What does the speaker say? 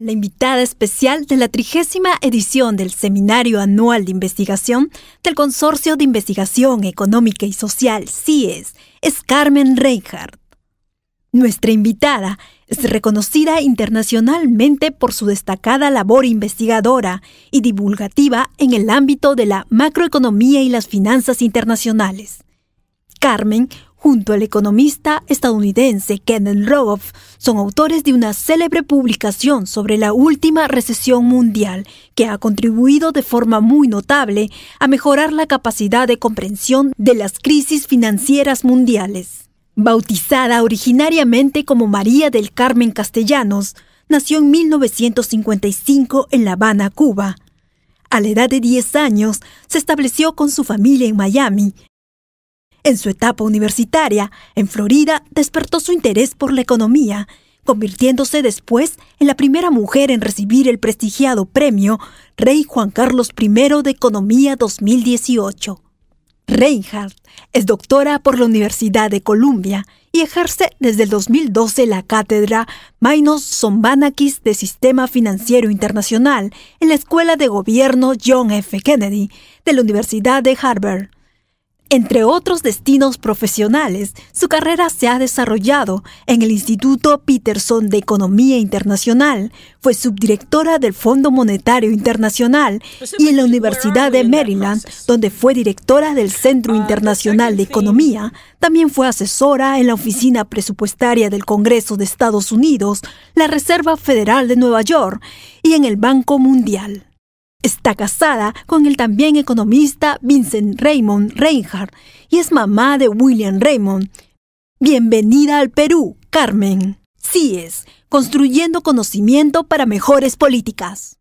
La invitada especial de la trigésima edición del Seminario Anual de Investigación del Consorcio de Investigación Económica y Social, CIES, es Carmen Reinhardt. Nuestra invitada es reconocida internacionalmente por su destacada labor investigadora y divulgativa en el ámbito de la macroeconomía y las finanzas internacionales. Carmen junto al economista estadounidense Kenneth Rogoff, son autores de una célebre publicación sobre la última recesión mundial que ha contribuido de forma muy notable a mejorar la capacidad de comprensión de las crisis financieras mundiales. Bautizada originariamente como María del Carmen Castellanos, nació en 1955 en La Habana, Cuba. A la edad de 10 años, se estableció con su familia en Miami en su etapa universitaria, en Florida, despertó su interés por la economía, convirtiéndose después en la primera mujer en recibir el prestigiado premio Rey Juan Carlos I de Economía 2018. Reinhardt es doctora por la Universidad de Columbia y ejerce desde el 2012 la cátedra Minos Sombanakis de Sistema Financiero Internacional en la Escuela de Gobierno John F. Kennedy de la Universidad de Harvard. Entre otros destinos profesionales, su carrera se ha desarrollado en el Instituto Peterson de Economía Internacional, fue subdirectora del Fondo Monetario Internacional pues y en la Universidad de Maryland, donde fue directora del Centro ah, Internacional de Economía. También fue asesora en la Oficina Presupuestaria del Congreso de Estados Unidos, la Reserva Federal de Nueva York y en el Banco Mundial. Está casada con el también economista Vincent Raymond Reinhardt y es mamá de William Raymond. Bienvenida al Perú, Carmen. Sí es, construyendo conocimiento para mejores políticas.